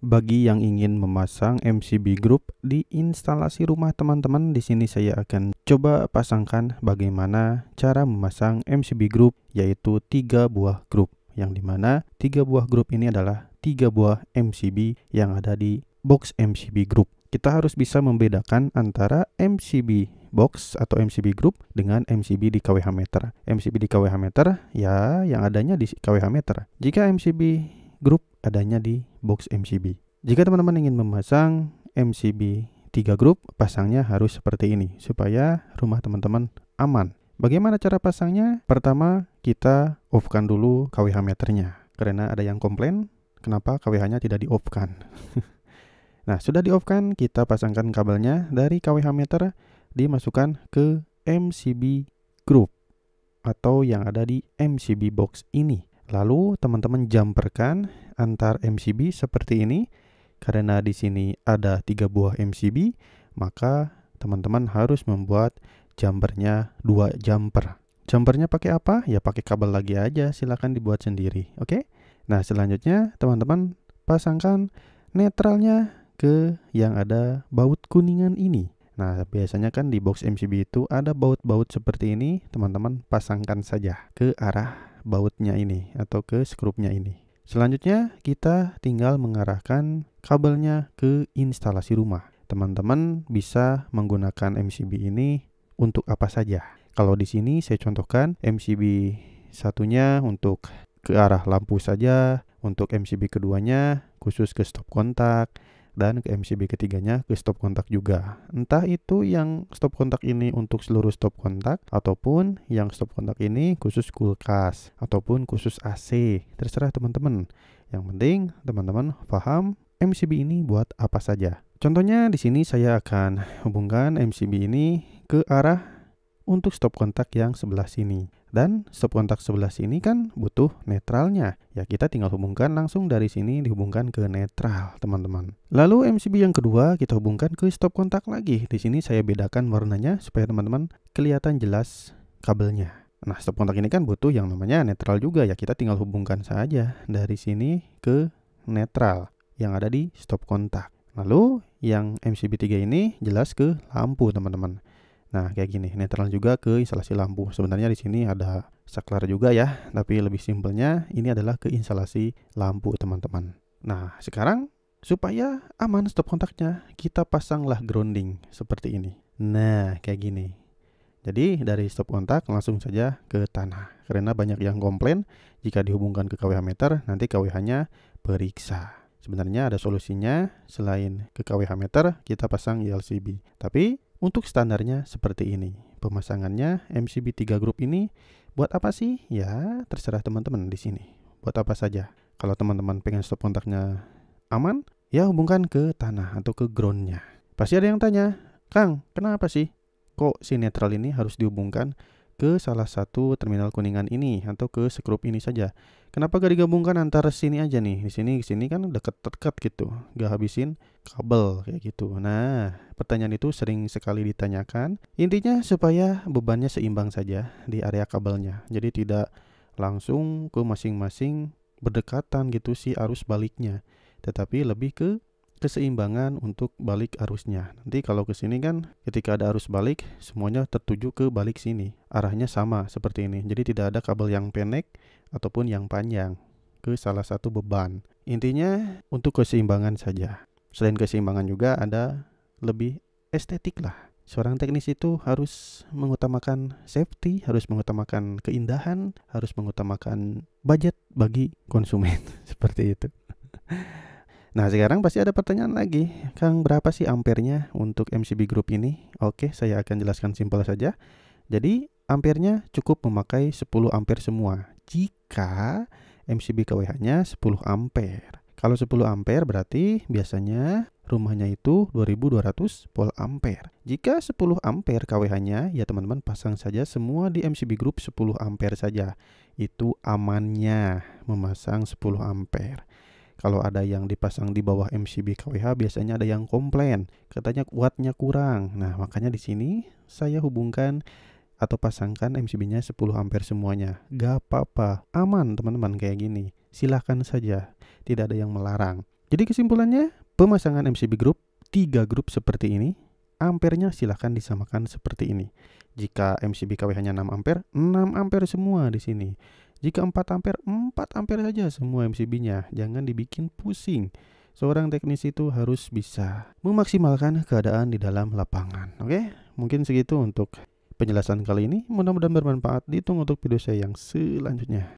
Bagi yang ingin memasang MCB group di instalasi rumah teman-teman, di sini saya akan coba pasangkan bagaimana cara memasang MCB group yaitu tiga buah group yang dimana tiga buah grup ini adalah tiga buah MCB yang ada di box MCB group. Kita harus bisa membedakan antara MCB box atau MCB group dengan MCB di KWH meter. MCB di KWH meter ya yang adanya di KWH meter. Jika MCB group adanya di box MCB. Jika teman-teman ingin memasang MCB 3 grup, pasangnya harus seperti ini supaya rumah teman-teman aman. Bagaimana cara pasangnya? Pertama, kita off-kan dulu KWH meternya karena ada yang komplain kenapa KWH-nya tidak di off-kan. nah, sudah di off-kan, kita pasangkan kabelnya dari KWH meter dimasukkan ke MCB group atau yang ada di MCB box ini. Lalu teman-teman jumperkan antar MCB seperti ini. Karena di sini ada tiga buah MCB, maka teman-teman harus membuat jumpernya dua jumper. Jumpernya pakai apa? Ya pakai kabel lagi aja, silahkan dibuat sendiri. Oke? Nah, selanjutnya teman-teman pasangkan netralnya ke yang ada baut kuningan ini. Nah, biasanya kan di box MCB itu ada baut-baut seperti ini, teman-teman pasangkan saja ke arah bautnya ini atau ke skrupnya ini. Selanjutnya, kita tinggal mengarahkan kabelnya ke instalasi rumah. Teman-teman bisa menggunakan MCB ini untuk apa saja. Kalau di sini saya contohkan MCB satunya untuk ke arah lampu saja, untuk MCB keduanya khusus ke stop kontak, dan ke MCB ketiganya ke stop kontak juga. Entah itu yang stop kontak ini untuk seluruh stop kontak ataupun yang stop kontak ini khusus kulkas ataupun khusus AC. Terserah teman-teman. Yang penting teman-teman paham MCB ini buat apa saja. Contohnya di sini saya akan hubungkan MCB ini ke arah untuk stop kontak yang sebelah sini. Dan stop kontak sebelah sini kan butuh netralnya. Ya kita tinggal hubungkan langsung dari sini dihubungkan ke netral teman-teman. Lalu MCB yang kedua kita hubungkan ke stop kontak lagi. Di sini saya bedakan warnanya supaya teman-teman kelihatan jelas kabelnya. Nah stop kontak ini kan butuh yang namanya netral juga ya kita tinggal hubungkan saja dari sini ke netral yang ada di stop kontak. Lalu yang MCB3 ini jelas ke lampu teman-teman. Nah, kayak gini, netral juga ke instalasi lampu. Sebenarnya di sini ada saklar juga ya, tapi lebih simpelnya ini adalah ke instalasi lampu, teman-teman. Nah, sekarang supaya aman stop kontaknya, kita pasanglah grounding seperti ini. Nah, kayak gini. Jadi dari stop kontak langsung saja ke tanah karena banyak yang komplain jika dihubungkan ke KWH meter nanti KWH-nya periksa. Sebenarnya ada solusinya selain ke KWH meter kita pasang ILCB. Tapi untuk standarnya seperti ini. Pemasangannya MCB3 grup ini buat apa sih? Ya, terserah teman-teman di sini. Buat apa saja. Kalau teman-teman pengen stop kontaknya aman, ya hubungkan ke tanah atau ke groundnya. Pasti ada yang tanya, Kang, kenapa sih kok si netral ini harus dihubungkan ke salah satu terminal Kuningan ini atau ke sekrup ini saja. Kenapa gak digabungkan antara sini aja nih? Di sini, di sini kan deket-deket gitu. Gak habisin kabel kayak gitu. Nah, pertanyaan itu sering sekali ditanyakan. Intinya supaya bebannya seimbang saja di area kabelnya. Jadi tidak langsung ke masing-masing berdekatan gitu si arus baliknya. Tetapi lebih ke keseimbangan untuk balik arusnya. Nanti kalau ke sini kan ketika ada arus balik semuanya tertuju ke balik sini. Arahnya sama seperti ini. Jadi tidak ada kabel yang pendek ataupun yang panjang ke salah satu beban. Intinya untuk keseimbangan saja. Selain keseimbangan juga ada lebih estetik lah. Seorang teknis itu harus mengutamakan safety, harus mengutamakan keindahan, harus mengutamakan budget bagi konsumen seperti itu. Nah sekarang pasti ada pertanyaan lagi Kang berapa sih ampernya untuk MCB Group ini? Oke saya akan jelaskan simpel saja Jadi ampernya cukup memakai 10 ampere semua Jika MCB KWH nya 10 ampere Kalau 10 ampere berarti biasanya rumahnya itu 2200 volt ampere Jika 10 ampere KWH nya ya teman-teman pasang saja semua di MCB Group 10 ampere saja Itu amannya memasang 10 ampere kalau ada yang dipasang di bawah MCB KWH biasanya ada yang komplain, katanya kuatnya kurang. Nah, makanya di sini saya hubungkan atau pasangkan MCB-nya 10 ampere semuanya. Gak apa-apa, aman teman-teman kayak gini. Silahkan saja, tidak ada yang melarang. Jadi kesimpulannya, pemasangan MCB grup, tiga grup seperti ini, ampernya silahkan disamakan seperti ini. Jika MCB KWH-nya 6 ampere, 6 ampere semua di sini. Jika 4 ampere, 4 ampere saja semua MCB-nya, jangan dibikin pusing. Seorang teknis itu harus bisa memaksimalkan keadaan di dalam lapangan. Oke, mungkin segitu untuk penjelasan kali ini. Mudah-mudahan bermanfaat. Ditunggu untuk video saya yang selanjutnya.